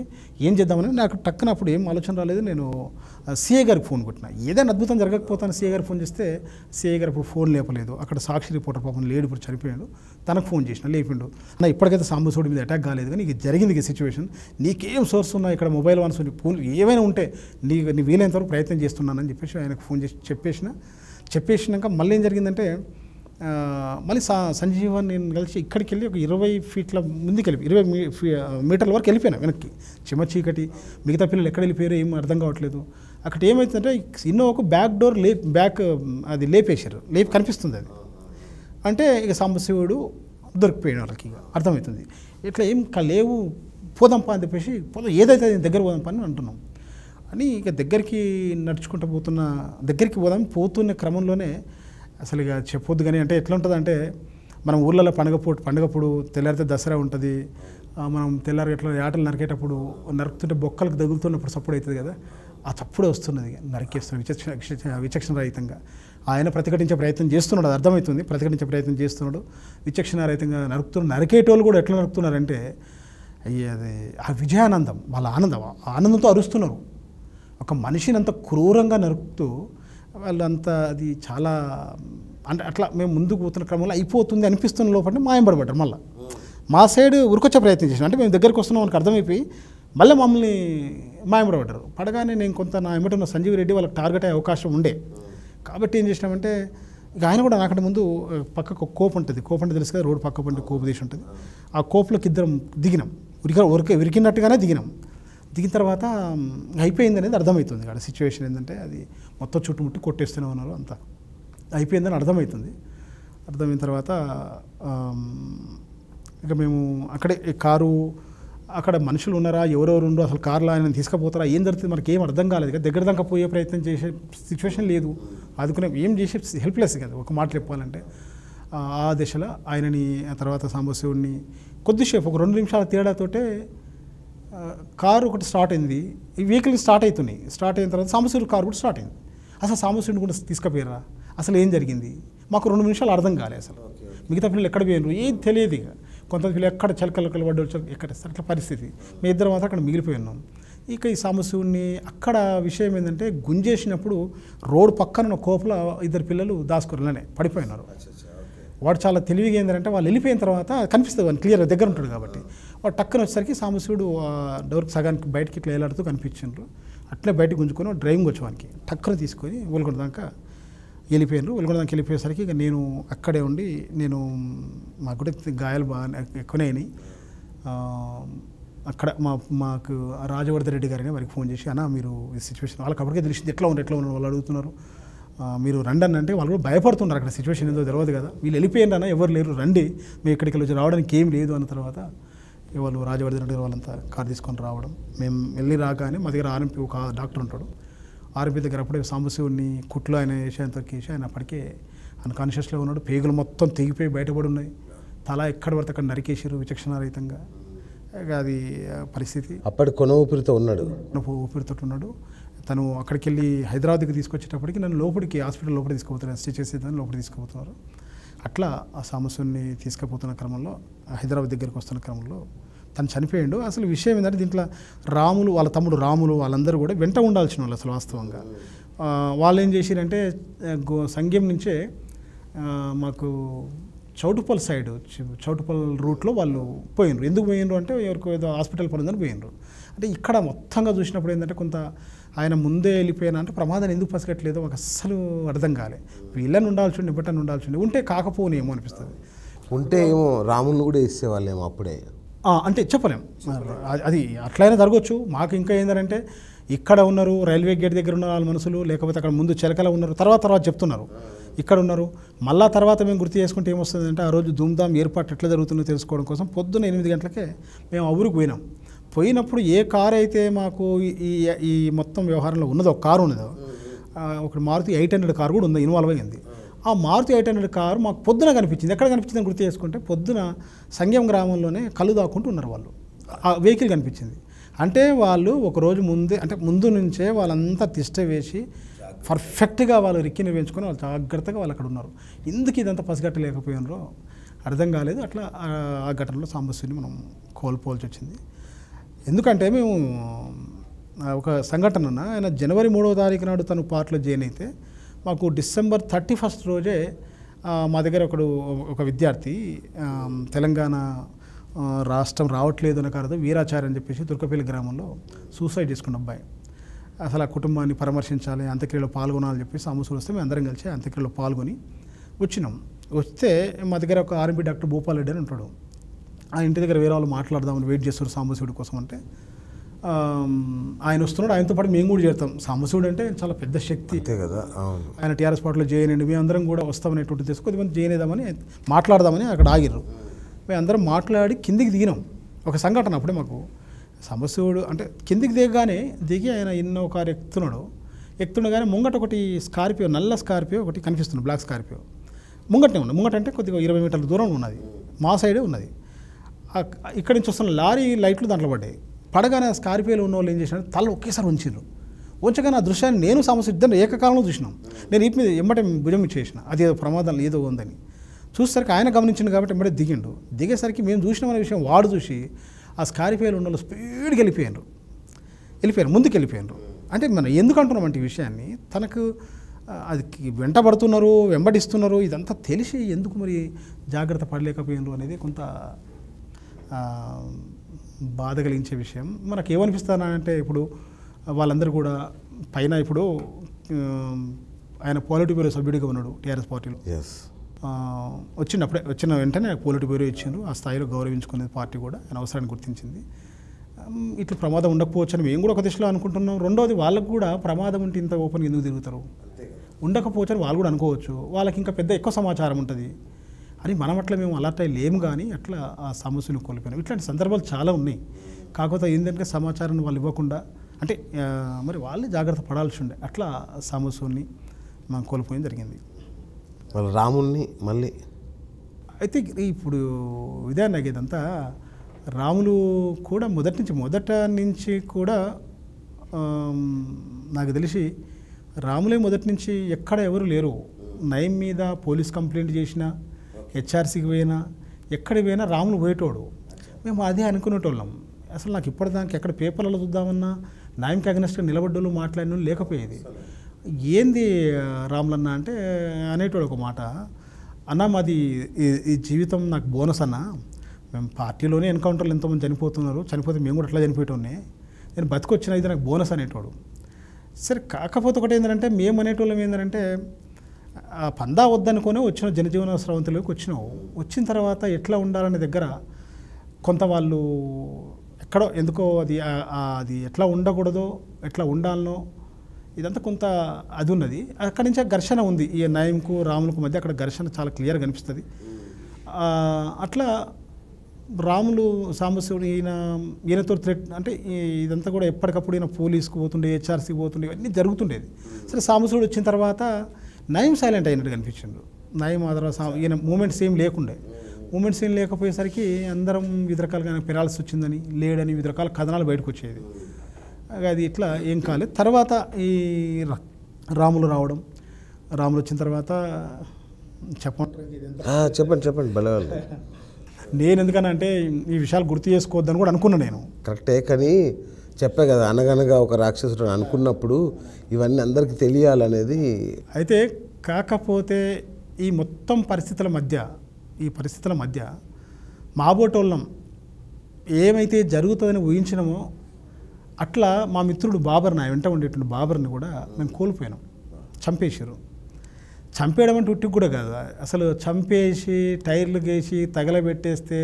ఏం చేద్దామని నాకు టక్కున అప్పుడు ఏం ఆలోచన రాలేదు నేను సిఏ గారికి ఫోన్ కొట్టినా ఏదైనా అద్భుతం జరగకపోతాను సిఏ గారికి ఫోన్ చేస్తే సిఏ గారు ఇప్పుడు ఫోన్ లేపలేదు అక్కడ సాక్షి రిపోర్టర్ పాపం లేడు ఇప్పుడు చనిపోయాడు తనకు ఫోన్ చేసిన లేపిండు నా ఇప్పటికైతే సాంబసోడి మీద అటాక్ కాలేదు కానీ ఇక జరిగింది ఈ సిచ్యువేషన్ నీకేం సోర్స్ ఉన్నా ఇక్కడ మొబైల్ వన్స్ ఫోన్ ఏమైనా ఉంటే నీ నీ వీలైనంతవరకు ప్రయత్నం చేస్తున్నానని చెప్పేసి ఆయనకు ఫోన్ చేసి చెప్పేసిన చెప్పేసినాక మళ్ళీ ఏం జరిగిందంటే మళ్ళీ సంజీవన్ నేను కలిసి ఇక్కడికి వెళ్ళి ఒక ఇరవై ఫీట్ల ముందుకు వెళ్ళి ఇరవై మీటర్ల వరకు వెళ్ళిపోయాను వెనక్కి చిమ చీకటి మిగతా పిల్లలు ఎక్కడ వెళ్ళిపోయారో ఏం అర్థం కావట్లేదు అక్కడ ఏమవుతుందంటే ఒక బ్యాక్ డోర్ లే బ్యాక్ అది లేపేశారు లేపి కనిపిస్తుంది అది అంటే ఇక సాంబశివుడు దొరికిపోయాడు వాళ్ళకి అర్థమవుతుంది ఇట్లా ఏం లేవు పోదాంపా అని చెప్పేసి పోదాం ఏదైతే అది దగ్గర పోదాంపా అని అంటున్నాం అని ఇక దగ్గరికి నడుచుకుంటూ పోతున్న దగ్గరికి పోదాం పోతున్న క్రమంలోనే అసలు ఇక చెప్పొద్దు కానీ అంటే ఎట్లా అంటే మనం ఊర్లలో పండగపూట పండగప్పుడు తెల్లారితే దసరా ఉంటుంది మనం తెల్లారి ఎట్లా ఆటలు నరికేటప్పుడు నరుకుతుంటే బొక్కలకు తగులుతున్నప్పుడు సప్పుడు అవుతుంది కదా ఆ తప్పుడే వస్తున్నది నరికేస్తున్న విచక్షణ విచక్షణ రహితంగా ఆయన ప్రతిఘటించే ప్రయత్నం చేస్తున్నాడు అది అర్థమవుతుంది ప్రతిఘటించే ప్రయత్నం చేస్తున్నాడు విచక్షణ రహితంగా నరుకుతున్న నరికేటోళ్ళు కూడా ఎట్లా నరుకుతున్నారంటే అది ఆ విజయానందం వాళ్ళ ఆనందం ఆనందంతో అరుస్తున్నారు ఒక మనిషిని అంత క్రూరంగా నరుకుతూ వాళ్ళంతా అది చాలా అంటే అట్లా మేము ముందుకు పోతున్న క్రమంలో అయిపోతుంది అనిపిస్తున్న లోపల పడబడ్డారు మళ్ళీ మా సైడ్ ఉరికొచ్చే ప్రయత్నం చేసిన అంటే మేము దగ్గరికి వస్తున్నాం అని అర్థమైపోయి మళ్ళీ మమ్మల్ని మాయం పడబడ్డారు పడగానే నేను కొంత నా ఉన్న సంజీవ్ రెడ్డి వాళ్ళకి టార్గెట్ అయ్యే అవకాశం ఉండే కాబట్టి ఏం చేసినామంటే ఇక ఆయన కూడా నాకంటే ముందు పక్కకు కోపం ఉంటుంది కోపం అంటే తెలుసు కదా రోడ్డు పక్క పండి కోపు తీసి ఉంటుంది ఆ కోప్లోకి ఇద్దరం దిగినాం ఉరిక ఉరికే ఉరికినట్టుగానే దిగినాం దిగిన తర్వాత అయిపోయింది అనేది అర్థమవుతుంది అక్కడ సిచ్యువేషన్ ఏంటంటే అది మొత్తం చుట్టుముట్టు కొట్టేస్తూనే ఉన్నారు అంతా అయిపోయిందని అర్థమవుతుంది అర్థమైన తర్వాత ఇక మేము అక్కడే కారు అక్కడ మనుషులు ఉన్నారా ఎవరెవరు ఉండో అసలు కారులో ఆయన తీసుకుపోతారా ఏం జరుగుతుంది మనకి ఏం అర్థం కాలేదు కదా దగ్గర దాకా పోయే ప్రయత్నం చేసే సిచ్యువేషన్ లేదు ఆదుకునే ఏం చేసే హెల్ప్లెస్ కదా ఒక మాట చెప్పాలంటే ఆ దశలో ఆయనని తర్వాత సాంబశివుడిని కొద్దిసేపు ఒక రెండు నిమిషాల తేడాతోటే కారు ఒకటి స్టార్ట్ అయింది ఈ వెహికల్ స్టార్ట్ అవుతున్నాయి స్టార్ట్ అయిన తర్వాత సాంబశివుడు కారు కూడా స్టార్ట్ అయింది అసలు సాంబశివుడిని కూడా తీసుకుపోయారా అసలు ఏం జరిగింది మాకు రెండు నిమిషాలు అర్థం కాలే అసలు మిగతా పిల్లలు ఎక్కడ పోయినారు ఏం తెలియదు ఇక కొంత పిల్లలు ఎక్కడ చలకలకలు పడ్డారు చలక ఎక్కడ అట్లా పరిస్థితి మీ ఇద్దరు మాత్రం అక్కడ మిగిలిపోయి ఉన్నాం ఇక ఈ సాంబశివుడిని అక్కడ విషయం ఏంటంటే గుంజేసినప్పుడు రోడ్ పక్కన కోపల ఇద్దరు పిల్లలు దాసుకురలనే పడిపోయినారు వాడు చాలా తెలివిగా ఏంటంటే వాళ్ళు వెళ్ళిపోయిన తర్వాత కనిపిస్తుంది వాళ్ళు క్లియర్ దగ్గర ఉంటాడు కాబట్టి వాడు టక్కున వచ్చేసరికి సాంబశివుడు డోర్కి సగానికి బయటకి ఇట్లా వేలాడుతూ కనిపించిండ్రు అట్లే బయటకు గుంజుకొని డ్రైవింగ్ వచ్చేవానికి టక్కున తీసుకొని వెలుగొండ దాకా వెళ్ళిపోయినారు వెలుగొండ దాకా వెళ్ళిపోయేసరికి ఇక నేను అక్కడే ఉండి నేను మాకు కూడా గాయాలు బాగా ఎక్కువనాయని అక్కడ మా మాకు రాజవర్ధన్ రెడ్డి గారిని వారికి ఫోన్ చేసి అన్న మీరు ఈ సిచ్యువేషన్ వాళ్ళకి అప్పటికే తెలిసింది ఎట్లా ఉంది ఎట్లా ఉన్నారు వాళ్ళు అడుగుతున్నారు మీరు రండి అని అంటే వాళ్ళు కూడా భయపడుతున్నారు అక్కడ సిచ్యువేషన్ ఏదో తెలియదు కదా వీళ్ళు అన్న ఎవరు లేరు రండి మీ ఇక్కడికి వచ్చి రావడానికి ఏం లేదు అన్న తర్వాత వాళ్ళు రాజవర్ధన్ రెడ్డి వాళ్ళంతా కారు తీసుకొని రావడం మేము వెళ్ళి రాగానే మా దగ్గర ఆర్ఎంపీ ఒక డాక్టర్ ఉంటాడు ఆర్ఎంపీ దగ్గర అప్పుడే సాంబశివుని కుట్లో ఆయన వేసేంత కేసి ఆయన అప్పటికే ఆయన కాన్షియస్లో ఉన్నాడు పేగులు మొత్తం తెగిపోయి బయటపడి ఉన్నాయి తల ఎక్కడ పడితే అక్కడ నరికేశారు విచక్షణారహితంగా అది పరిస్థితి అప్పటి కొన ఊపిరితో ఉన్నాడు ఊపిరితో ఉన్నాడు తను అక్కడికి వెళ్ళి హైదరాబాద్కి తీసుకొచ్చేటప్పటికి నన్ను లోపలికి హాస్పిటల్ లోపలికి తీసుకుపోతున్నారు ఎస్టీ చేసేదాన్ని లోపలికి తీసుకుపోతున్నారు అట్లా ఆ సామస్సుని తీసుకుపోతున్న క్రమంలో హైదరాబాద్ దగ్గరికి వస్తున్న క్రమంలో తను చనిపోయాడు అసలు విషయం ఏంటంటే దీంట్లో రాములు వాళ్ళ తమ్ముడు రాములు వాళ్ళందరూ కూడా వెంట ఉండాల్సిన వాళ్ళు అసలు వాస్తవంగా వాళ్ళు ఏం చేశారంటే సంఘం నుంచే మాకు చౌటుపల్ సైడ్ చౌటుపల్ రూట్లో వాళ్ళు పోయినరు ఎందుకు పోయినరు అంటే ఎవరికో ఏదో హాస్పిటల్ పనుందని పోయినరు అంటే ఇక్కడ మొత్తంగా చూసినప్పుడు ఏంటంటే కొంత ఆయన ముందే వెళ్ళిపోయినా అంటే ప్రమాదాన్ని ఎందుకు పసిగట్టలేదు ఒక అస్సలు అర్థం కాలే వీళ్ళని ఉండాల్సి ఉండే బిడ్డను ఉండాల్సి ఉండే ఉంటే కాకపోని ఏమో అనిపిస్తుంది ఉంటే ఏమో రాములను కూడా ఇచ్చేవాళ్ళేమో అప్పుడే అంటే చెప్పలేం అది అట్లయినా జరగవచ్చు మాకు ఇంకా ఏంటంటే ఇక్కడ ఉన్నారు రైల్వే గేట్ దగ్గర ఉన్న వాళ్ళ మనుషులు లేకపోతే అక్కడ ముందు చెలకల ఉన్నారు తర్వాత తర్వాత చెప్తున్నారు ఇక్కడ ఉన్నారు మళ్ళా తర్వాత మేము గుర్తు చేసుకుంటే ఏమొస్తుందంటే ఆ రోజు ధూమ్ధాం ఏర్పాటు ఎట్లా జరుగుతుందో తెలుసుకోవడం కోసం పొద్దున్న ఎనిమిది గంటలకే మేము ఊరికి పోయినాం పోయినప్పుడు ఏ కారు అయితే మాకు ఈ ఈ మొత్తం వ్యవహారంలో ఉన్నదో ఒక కారు ఉన్నదో ఒక మారుతి ఎయిట్ హండ్రెడ్ కారు కూడా ఉంది ఇన్వాల్వ్ అయింది ఆ మారుతి ఎయిట్ హండ్రెడ్ కారు మాకు పొద్దున కనిపించింది ఎక్కడ అని గుర్తు చేసుకుంటే పొద్దున సంగ్యం గ్రామంలోనే కళ్ళు దాక్కుంటూ ఉన్నారు వాళ్ళు ఆ వెహికల్ కనిపించింది అంటే వాళ్ళు ఒక రోజు ముందే అంటే ముందు నుంచే వాళ్ళంతా తిష్ట వేసి పర్ఫెక్ట్గా వాళ్ళు రిక్కిని వేయించుకొని వాళ్ళు జాగ్రత్తగా వాళ్ళు అక్కడ ఉన్నారు ఎందుకు ఇదంతా పసిగట్టలేకపోయినరో అర్థం కాలేదు అట్లా ఆ ఘటనలో సాంబస్సుని మనం కోల్పోవాల్సి వచ్చింది ఎందుకంటే మేము ఒక సంఘటన ఆయన జనవరి మూడవ తారీఖు నాడు తను పార్టీలో జాయిన్ అయితే మాకు డిసెంబర్ థర్టీ ఫస్ట్ రోజే మా దగ్గర ఒకడు ఒక విద్యార్థి తెలంగాణ రాష్ట్రం రావట్లేదు అనే కారణం వీరాచార్య అని చెప్పేసి దుర్గపల్లి గ్రామంలో సూసైడ్ చేసుకున్న అబ్బాయి అసలు ఆ కుటుంబాన్ని పరామర్శించాలి అంత్యక్రియలో పాల్గొనాలని చెప్పేసి అమ్మసూరు వస్తే మేము అందరం కలిసి అంత్యక్రియలో పాల్గొని వచ్చినాం వస్తే మా దగ్గర ఒక ఆర్మీ డాక్టర్ భూపాల్ రెడ్డి అని ఉంటాడు ఆ ఇంటి దగ్గర వేరే వాళ్ళు మాట్లాడదామని వెయిట్ చేస్తారు సాంబశివుడి కోసం అంటే ఆయన వస్తున్నాడు ఆయనతో పాటు మేము కూడా చేరుతాం సాంబశివుడు అంటే చాలా పెద్ద శక్తి కదా ఆయన టీఆర్ఎస్ పార్టీలో చేయనండి మేము అందరం కూడా వస్తామనేటువంటి తెలుసు కొద్దిమంది చేయనేదామని మాట్లాడదామని అక్కడ ఆగిర్రు మేము అందరం మాట్లాడి కిందికి దిగినాం ఒక సంఘటన అప్పుడే మాకు సాంబశివుడు అంటే కిందికి దిగగానే దిగి ఆయన ఎన్నో కారు ఎక్కుతున్నాడు ఎక్కుతుండగానే ముంగట ఒకటి స్కార్పియో నల్ల స్కార్పియో ఒకటి కనిపిస్తుంది బ్లాక్ స్కార్పియో ముంగటనే ఉన్నది ముంగట అంటే కొద్దిగా ఇరవై మీటర్ల దూరం ఉన్నది మా సైడే ఉన్నది ఇక్కడి నుంచి వస్తున్న లారీ లైట్లు దాంట్లో పడ్డాయి పడగానే స్కార్పియోలు ఉన్న వాళ్ళు ఏం చేసినారు తల ఒకేసారి ఉంచారు ఉంచగానే ఆ దృశ్యాన్ని నేను సమస్య ఏకకాలంలో చూసినాం నేను మీద ఎమ్మటే భుజం చేసిన అది ఏదో ప్రమాదం ఏదో ఉందని చూసేసరికి ఆయన గమనించిండు కాబట్టి ఎమ్మటే దిగిండు దిగేసరికి మేము చూసినామనే విషయం వాడు చూసి ఆ స్కారిఫైలు ఉన్న స్పీడ్కి వెళ్ళిపోయారు వెళ్ళిపోయారు ముందుకు వెళ్ళిపోయారు అంటే మనం ఎందుకు అంటున్నామంటే ఈ విషయాన్ని తనకు అది వెంటబడుతున్నారు వెంబడిస్తున్నారు ఇదంతా తెలిసి ఎందుకు మరి జాగ్రత్త పడలేకపోయినారు అనేది కొంత బాధ కలిగించే విషయం మనకు ఏమనిపిస్తానంటే ఇప్పుడు వాళ్ళందరూ కూడా పైన ఇప్పుడు ఆయన పోలిటి బ్యూరో సభ్యుడిగా ఉన్నాడు టీఆర్ఎస్ పార్టీలో ఎస్ వచ్చినప్పుడే వచ్చిన వెంటనే పాలిటీ బ్యూరో ఇచ్చిండ్రు ఆ స్థాయిలో గౌరవించుకునే పార్టీ కూడా ఆయన అవసరాన్ని గుర్తించింది ఇట్లా ప్రమాదం ఉండకపోవచ్చు అని మేము కూడా ఒక దిశలో అనుకుంటున్నాం రెండోది వాళ్ళకు కూడా ప్రమాదం ఉంటే ఇంత ఓపెన్గా ఎందుకు తిరుగుతారు ఉండకపోవచ్చు అని వాళ్ళు కూడా అనుకోవచ్చు వాళ్ళకి ఇంకా పెద్ద ఎక్కువ సమాచారం ఉంటుంది అని మనం అట్లా మేము అలర్ట్ అయ్యి లేము కానీ అట్లా ఆ సమస్యలు కోల్పోయినాం ఇట్లాంటి సందర్భాలు చాలా ఉన్నాయి కాకపోతే ఏంటంటే సమాచారాన్ని వాళ్ళు ఇవ్వకుండా అంటే మరి వాళ్ళే జాగ్రత్త పడాల్సి ఉండే అట్లా సమస్యని మనం కోల్పోయింది జరిగింది వాళ్ళ రాముణ్ణి మళ్ళీ అయితే ఇప్పుడు ఇదే అయ్యేదంతా రాములు కూడా మొదటి నుంచి మొదట నుంచి కూడా నాకు తెలిసి రాములే మొదటి నుంచి ఎక్కడ ఎవరు లేరు నయం మీద పోలీస్ కంప్లైంట్ చేసినా హెచ్ఆర్సీకి పోయినా ఎక్కడికి పోయినా రాములు పోయేటోడు మేము అదే అనుకునేటోళ్ళం అసలు నాకు ఇప్పటిదానికి ఎక్కడ పేపర్లలో చూద్దామన్నా నాయంకి అగ్నెస్ట్గా నిలబడ్డోళ్ళు మాట్లాడిన లేకపోయేది ఏంది రాములన్న అంటే అనేటోడు ఒక మాట అన్న మాది ఈ జీవితం నాకు బోనస్ అన్న మేము పార్టీలోనే ఎన్కౌంటర్లు ఎంతోమంది చనిపోతున్నారు చనిపోతే మేము కూడా అట్లా చనిపోయేటోనే నేను బతికొచ్చిన ఇది నాకు బోనస్ అనేటోడు సరే కాకపోతే ఒకటి ఏంటంటే మేము అనేటోళ్ళం ఏంటంటే ఆ పందా వద్దనుకొని వచ్చిన జనజీవన స్రవంతిలోకి వచ్చినావు వచ్చిన తర్వాత ఎట్లా ఉండాలనే దగ్గర కొంత వాళ్ళు ఎక్కడో ఎందుకో అది అది ఎట్లా ఉండకూడదో ఎట్లా ఉండాలనో ఇదంతా కొంత అది ఉన్నది అక్కడి నుంచి ఘర్షణ ఉంది ఈ నయంకు రాములకు మధ్య అక్కడ ఘర్షణ చాలా క్లియర్గా కనిపిస్తుంది అట్లా రాములు సాంబశివుడు ఈయన ఈయనతో థ్రెట్ అంటే ఇదంతా కూడా ఎప్పటికప్పుడు ఈయన పోలీస్కి పోతుండే హెచ్ఆర్సీకి పోతుండే ఇవన్నీ జరుగుతుండేది సరే సాంబశివుడు వచ్చిన తర్వాత నయం సైలెంట్ అయినట్టు కనిపించిండు నయం ఆ తర్వాత ఈయన మూమెంట్స్ ఏం లేకుండే మూమెంట్స్ ఏం లేకపోయేసరికి అందరం వివిధ రకాలుగా పెరాల్సి వచ్చిందని లేడని వివిధ రకాల కథనాలు బయటకు వచ్చేది అది ఇట్లా ఏం కాలేదు తర్వాత ఈ రాములు రావడం రాములు వచ్చిన తర్వాత చెప్పండి చెప్పండి చెప్పండి బలవాలి నేను అంటే ఈ విషయాలు గుర్తు చేసుకోవద్దని కూడా అనుకున్నాను నేను కరెక్టే కానీ చెప్పే కదా అనగనగా ఒక రాక్షసుడు అనుకున్నప్పుడు ఇవన్నీ అందరికీ తెలియాలనేది అయితే కాకపోతే ఈ మొత్తం పరిస్థితుల మధ్య ఈ పరిస్థితుల మధ్య మాబోటోళ్ళం ఏమైతే జరుగుతుందని ఊహించినామో అట్లా మా మిత్రుడు బాబర్ని ఆయన వెంట ఉండేటువంటి బాబర్ని కూడా మేము కోల్పోయినాం చంపేశారు చంపేయడం అంటే ఉట్టికి కూడా కాదు అసలు చంపేసి టైర్లు గేసి తగలబెట్టేస్తే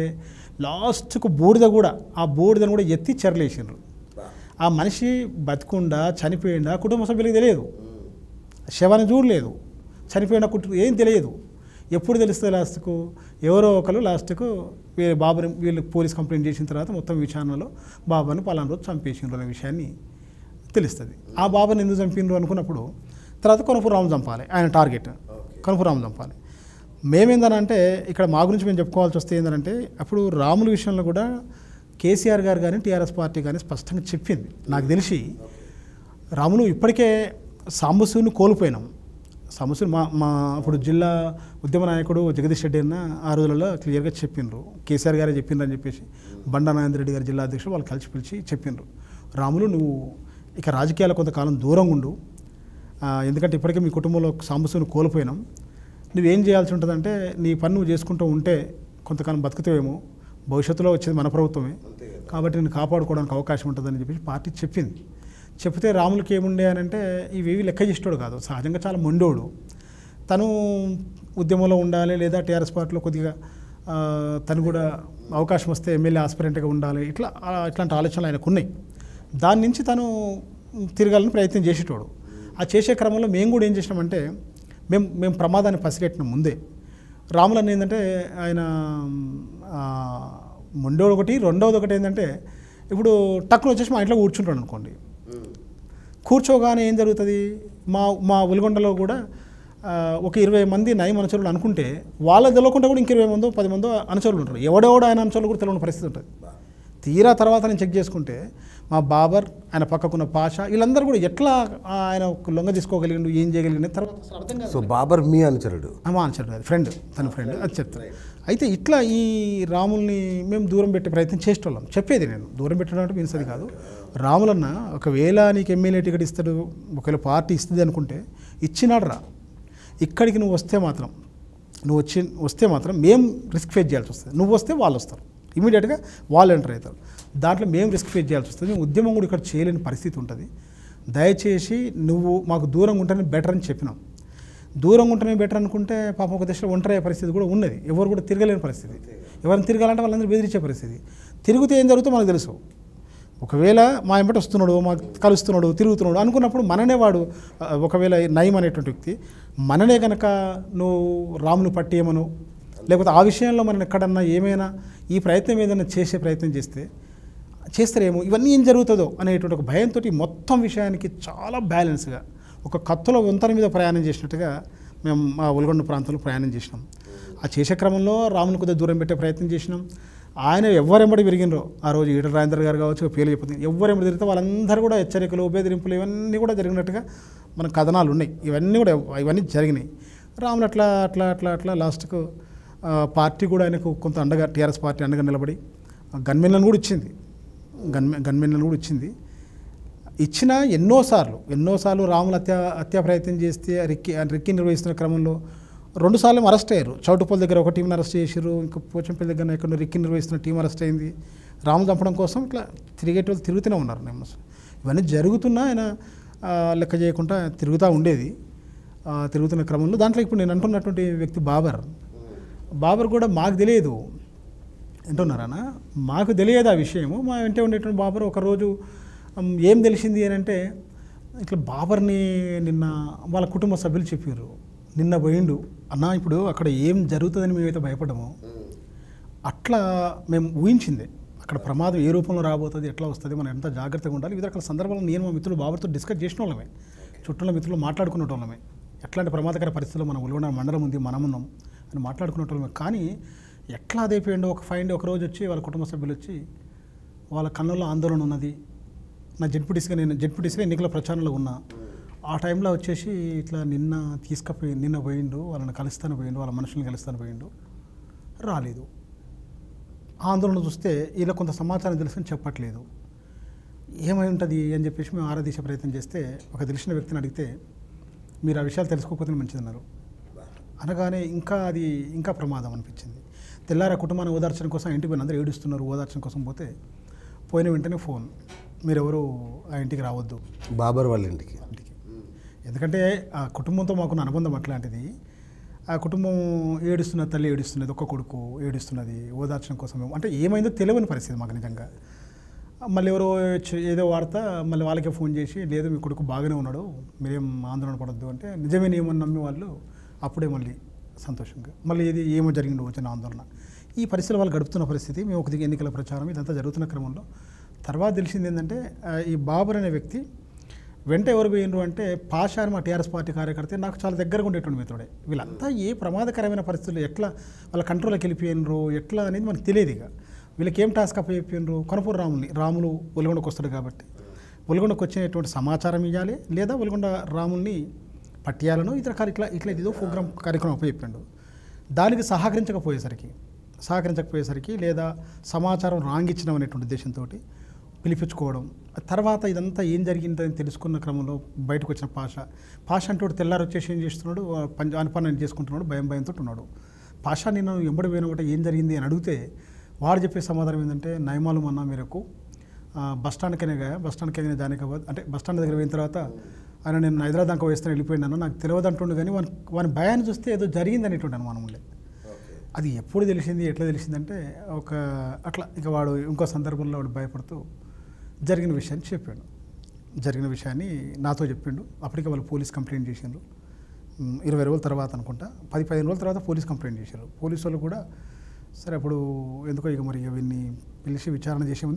లాస్ట్కు బూడిద కూడా ఆ బూడిదను కూడా ఎత్తి చెరలేసినారు ఆ మనిషి బతికుండా చనిపోయిండా కుటుంబ సభ్యులకు తెలియదు శవాన్ని చూడలేదు చనిపోయిన కుటుంబం ఏం తెలియదు ఎప్పుడు తెలుస్తుంది లాస్ట్కు ఎవరో ఒకరు లాస్ట్కు వీళ్ళు బాబుని వీళ్ళు పోలీస్ కంప్లైంట్ చేసిన తర్వాత మొత్తం విచారణలో బాబాను పలానా రోజు చంపేసిండ్రు అనే విషయాన్ని తెలుస్తుంది ఆ బాబుని ఎందుకు చంపిండ్రు అనుకున్నప్పుడు తర్వాత కొనుపురాము చంపాలి ఆయన టార్గెట్ కొనుపురాము చంపాలి మేమేందనంటే ఇక్కడ మా గురించి మేము చెప్పుకోవాల్సి వస్తే ఏంటంటే అప్పుడు రాముల విషయంలో కూడా కేసీఆర్ గారు కానీ టీఆర్ఎస్ పార్టీ కానీ స్పష్టంగా చెప్పింది నాకు తెలిసి రాములు ఇప్పటికే సాంబసూని కోల్పోయినాం సాంబసూని మా మా అప్పుడు జిల్లా ఉద్యమ నాయకుడు జగదీష్ రెడ్డి అన్న ఆ రోజులలో క్లియర్గా చెప్పిండ్రు కేసీఆర్ గారే చెప్పిండ్రని చెప్పేసి బండా నాగేంద్ర రెడ్డి గారు జిల్లా అధ్యక్షుడు వాళ్ళు కలిసి పిలిచి చెప్పిండ్రు రాములు నువ్వు ఇక రాజకీయాలు కొంతకాలం దూరంగా ఉండు ఎందుకంటే ఇప్పటికే మీ కుటుంబంలో సాంబసూని కోల్పోయినాం నువ్వేం చేయాల్సి ఉంటుందంటే నీ పని నువ్వు చేసుకుంటూ ఉంటే కొంతకాలం బతుకుతావేమో భవిష్యత్తులో వచ్చేది మన ప్రభుత్వమే కాబట్టి నేను కాపాడుకోవడానికి అవకాశం ఉంటుందని చెప్పేసి పార్టీ చెప్పింది చెప్తే రాములకి ఏముండే అని అంటే ఇవేవి లెక్క చేసేటోడు కాదు సహజంగా చాలా మొండోడు తను ఉద్యమంలో ఉండాలి లేదా టీఆర్ఎస్ పార్టీలో కొద్దిగా తను కూడా అవకాశం వస్తే ఎమ్మెల్యే ఆస్పిరెంట్గా ఉండాలి ఇట్లా ఇట్లాంటి ఆలోచనలు ఆయనకు ఉన్నాయి దాని నుంచి తను తిరగాలని ప్రయత్నం చేసేటోడు ఆ చేసే క్రమంలో మేము కూడా ఏం చేసినామంటే మేము మేము ప్రమాదాన్ని పసిగట్టిన ముందే రాములన్న ఏంటంటే ఆయన ముండోడు ఒకటి రెండవది ఒకటి ఏంటంటే ఇప్పుడు టక్కులు వచ్చేసి మా ఇంట్లో కూర్చుంటాడు అనుకోండి కూర్చోగానే ఏం జరుగుతుంది మా మా వెలుగొండలో కూడా ఒక ఇరవై మంది నయం అనుచరులు అనుకుంటే వాళ్ళ తెలియకుండా కూడా ఇంక ఇరవై మందో పది మందో అనుచరులు ఉంటారు ఎవడెవడో ఆయన అనుచరులు కూడా తెలియని పరిస్థితి ఉంటుంది తీరా తర్వాత నేను చెక్ చేసుకుంటే మా బాబర్ ఆయన పక్కకున్న పాషా వీళ్ళందరూ కూడా ఎట్లా ఆయన లొంగ తీసుకోగలిగిండు ఏం చేయగలిగిండు తర్వాత సో బాబర్ మీ అనుచరుడు మా అనుచరుడు అది ఫ్రెండ్ తన ఫ్రెండ్ అది చెప్తాను అయితే ఇట్లా ఈ రాముల్ని మేము దూరం పెట్టే ప్రయత్నం చేసేవాళ్ళం చెప్పేది నేను దూరం పెట్టడం అంటే మీన్స్ అది కాదు రాములన్న ఒకవేళ నీకు ఎమ్మెల్యే టికెట్ ఇస్తాడు ఒకవేళ పార్టీ ఇస్తుంది అనుకుంటే ఇచ్చినాడు రా ఇక్కడికి నువ్వు వస్తే మాత్రం నువ్వు వచ్చి వస్తే మాత్రం మేము రిస్క్ ఫేస్ చేయాల్సి వస్తుంది నువ్వు వస్తే వాళ్ళు వస్తారు ఇమీడియట్గా వాళ్ళు ఎంటర్ అవుతారు దాంట్లో మేము రిస్క్ ఫేస్ చేయాల్సి వస్తుంది ఉద్యమం కూడా ఇక్కడ చేయలేని పరిస్థితి ఉంటుంది దయచేసి నువ్వు మాకు దూరంగా ఉంటేనే బెటర్ అని చెప్పినాం దూరంగా ఉంటేనే బెటర్ అనుకుంటే పాపం ఒక దశలో ఒంటరయ్యే పరిస్థితి కూడా ఉన్నది ఎవరు కూడా తిరగలేని పరిస్థితి ఎవరిని తిరగాలంటే వాళ్ళందరూ బెదిరించే పరిస్థితి తిరిగితే ఏం జరుగుతుందో మనకు తెలుసు ఒకవేళ మా ఎంబట వస్తున్నాడు మా కలుస్తున్నాడు తిరుగుతున్నాడు అనుకున్నప్పుడు మననే వాడు ఒకవేళ నయం అనేటువంటి వ్యక్తి మననే కనుక నువ్వు రామును పట్టేయమను లేకపోతే ఆ విషయంలో మనం ఎక్కడన్నా ఏమైనా ఈ ప్రయత్నం ఏదైనా చేసే ప్రయత్నం చేస్తే చేస్తారేమో ఇవన్నీ ఏం జరుగుతుందో అనేటువంటి ఒక భయంతో మొత్తం విషయానికి చాలా బ్యాలెన్స్గా ఒక కత్తులో వంతన మీద ప్రయాణం చేసినట్టుగా మేము మా ఉల్గొండ ప్రాంతంలో ప్రయాణం చేసినాం ఆ చేసే క్రమంలో రాముని కొద్దిగా దూరం పెట్టే ప్రయత్నం చేసినాం ఆయన ఎవరెంబడి విరిగినరో ఆ రోజు ఈడ రాజేంద్ర గారు కావచ్చు పేర్లు చెప్పింది ఎవరెంబడి తిరిగితే వాళ్ళందరూ కూడా హెచ్చరికలు ఉపయోగింపులు ఇవన్నీ కూడా జరిగినట్టుగా మన కథనాలు ఉన్నాయి ఇవన్నీ కూడా ఇవన్నీ జరిగినాయి రాములు అట్లా అట్లా అట్లా అట్లా లాస్ట్కు పార్టీ కూడా ఆయనకు కొంత అండగా టీఆర్ఎస్ పార్టీ అండగా నిలబడి గన్మెన్లను కూడా ఇచ్చింది గన్మె గన్మెన్లను కూడా ఇచ్చింది ఇచ్చిన ఎన్నోసార్లు ఎన్నోసార్లు రాములు హత్య హత్యా ప్రయత్నం చేస్తే రిక్కి రిక్కి నిర్వహిస్తున్న క్రమంలో రెండుసార్లు అరెస్ట్ అయ్యారు చౌటుపల్లి దగ్గర ఒక టీంని అరెస్ట్ చేశారు ఇంకా పోచంపల్లి దగ్గర ఎక్కడ రిక్కి నిర్వహిస్తున్న టీం అరెస్ట్ అయింది రాములు చంపడం కోసం ఇట్లా తిరిగేటి వాళ్ళు తిరుగుతూనే ఉన్నారు నేను ఇవన్నీ జరుగుతున్నా ఆయన లెక్క చేయకుండా తిరుగుతూ ఉండేది తిరుగుతున్న క్రమంలో దాంట్లో ఇప్పుడు నేను అంటున్నటువంటి వ్యక్తి బాబర్ బాబర్ కూడా మాకు తెలియదు అంటున్నారనా మాకు తెలియదు ఆ విషయము మా వెంట ఉండేటువంటి బాబర్ ఒకరోజు ఏం తెలిసింది అని అంటే ఇట్లా బాబర్ని నిన్న వాళ్ళ కుటుంబ సభ్యులు చెప్పారు నిన్న పోయిండు అన్న ఇప్పుడు అక్కడ ఏం జరుగుతుందని మేమైతే భయపడము అట్లా మేము ఊహించింది అక్కడ ప్రమాదం ఏ రూపంలో రాబోతుంది ఎట్లా వస్తుంది మనం ఎంత జాగ్రత్తగా ఉండాలి వివిధ రకాల సందర్భంలో నేను మా మిత్రులు బాబర్తో డిస్కస్ చేసిన వాళ్ళమే చుట్టూ మిత్రులు మాట్లాడుకునే వాళ్ళమే ఎట్లాంటి ప్రమాదకర పరిస్థితుల్లో మనం ఉల్వన మండలం ఉంది మనమున్నాం ఉన్నాం అని మాట్లాడుకునేటోళ్ళం కానీ ఎట్లా అదైపోయిండో ఒక ఫైవ్ ఒక రోజు వచ్చి వాళ్ళ కుటుంబ సభ్యులు వచ్చి వాళ్ళ కన్నుల్లో ఆందోళన ఉన్నది నా జడ్పీటీసీగా నేను జడ్పీటీసీగా ఎన్నికల ప్రచారంలో ఉన్నా ఆ టైంలో వచ్చేసి ఇట్లా నిన్న తీసుకుపోయి నిన్న పోయిండు వాళ్ళని కలుస్తాను పోయిండు వాళ్ళ మనుషులను కలుస్తాను పోయిండు రాలేదు ఆందోళన చూస్తే ఇలా కొంత సమాచారం తెలుసుకుని చెప్పట్లేదు ఏమై ఉంటుంది అని చెప్పేసి మేము ఆరాధించే ప్రయత్నం చేస్తే ఒక తెలిసిన వ్యక్తిని అడిగితే మీరు ఆ విషయాలు తెలుసుకోకపోతే మంచిదన్నారు అనగానే ఇంకా అది ఇంకా ప్రమాదం అనిపించింది తెల్లార కుటుంబాన్ని ఓదార్చడం కోసం ఇంటికి పోయిన అందరూ ఏడుస్తున్నారు ఓదార్చడం కోసం పోతే పోయిన వెంటనే ఫోన్ మీరెవరు ఆ ఇంటికి రావద్దు బాబర్ వాళ్ళ ఇంటికి ఇంటికి ఎందుకంటే ఆ కుటుంబంతో మాకున్న అనుబంధం అట్లాంటిది ఆ కుటుంబం ఏడుస్తున్న తల్లి ఏడుస్తున్నది ఒక్క కొడుకు ఏడుస్తున్నది ఓదార్చడం కోసం అంటే ఏమైందో తెలియని పరిస్థితి మాకు నిజంగా మళ్ళీ ఎవరో ఏదో వార్త మళ్ళీ వాళ్ళకే ఫోన్ చేసి లేదు మీ కొడుకు బాగానే ఉన్నాడు మీరేం ఆందోళన పడద్దు అంటే నియమం నమ్మి వాళ్ళు అప్పుడే మళ్ళీ సంతోషంగా మళ్ళీ ఇది ఏమో జరిగిందో వచ్చిన ఆందోళన ఈ పరిస్థితులు వాళ్ళు గడుపుతున్న పరిస్థితి మేము ఒకదిగా ఎన్నికల ప్రచారం ఇదంతా జరుగుతున్న క్రమంలో తర్వాత తెలిసింది ఏంటంటే ఈ బాబర్ అనే వ్యక్తి వెంట ఎవరు పోయినరు అంటే పాషా మా టీఆర్ఎస్ పార్టీ కార్యకర్త నాకు చాలా దగ్గరగా ఉండేటువంటి మిత్రుడే వీళ్ళంతా ఏ ప్రమాదకరమైన పరిస్థితులు ఎట్లా వాళ్ళ కంట్రోల్కి వెళ్ళిపోయినరు ఎట్లా అనేది మనకు తెలియదు ఇక వీళ్ళకి ఏం టాస్క్ అప్పచెప్పినరు కొనపూర్ రాముని రాములు ఒలిగొండకు వస్తాడు కాబట్టి ఒలిగొండకు వచ్చినటువంటి సమాచారం ఇవ్వాలి లేదా ఒలిగొండ రాముల్ని పట్యాలను ఇతర ఇట్లా ఇట్లా ఏదో ప్రోగ్రామ్ కార్యక్రమం చెప్పిండు దానికి సహకరించకపోయేసరికి సహకరించకపోయేసరికి లేదా సమాచారం ఇచ్చినాం అనేటువంటి ఉద్దేశంతో పిలిపించుకోవడం తర్వాత ఇదంతా ఏం జరిగిందని తెలుసుకున్న క్రమంలో బయటకు వచ్చిన పాష పాష అంటే తెల్లారు వచ్చేసి ఏం చేస్తున్నాడు పని అనుపన్నం చేసుకుంటున్నాడు భయం భయంతో ఉన్నాడు పాష నిన్న ఎంబడి పోయిన ఒకటి ఏం జరిగింది అని అడిగితే వాడు చెప్పే సమాధానం ఏంటంటే నయమాలు మన్నా మేరకు బస్ స్టాండ్కైనా బస్ స్టాండ్కైనా జానికాబాద్ అంటే బస్ స్టాండ్ దగ్గర పోయిన తర్వాత ఆయన నేను హైదరాబాద్ దాకా వేస్తాను వెళ్ళిపోయినాను నాకు తెలియదు అంటుండే కానీ వాని వాని భయాన్ని చూస్తే ఏదో జరిగింది అనేటువంటి ఉండే అది ఎప్పుడు తెలిసింది ఎట్లా తెలిసిందంటే ఒక అట్లా ఇక వాడు ఇంకో సందర్భంలో వాడు భయపడుతూ జరిగిన విషయాన్ని చెప్పాడు జరిగిన విషయాన్ని నాతో చెప్పిండు అప్పటికే వాళ్ళు పోలీస్ కంప్లైంట్ చేసిండ్రు ఇరవై రోజుల తర్వాత అనుకుంటా పది పదిహేను రోజుల తర్వాత పోలీస్ కంప్లైంట్ చేశారు పోలీసు వాళ్ళు కూడా సరే అప్పుడు ఎందుకో ఇక మరి వీళ్ళని పిలిచి విచారణ చేసే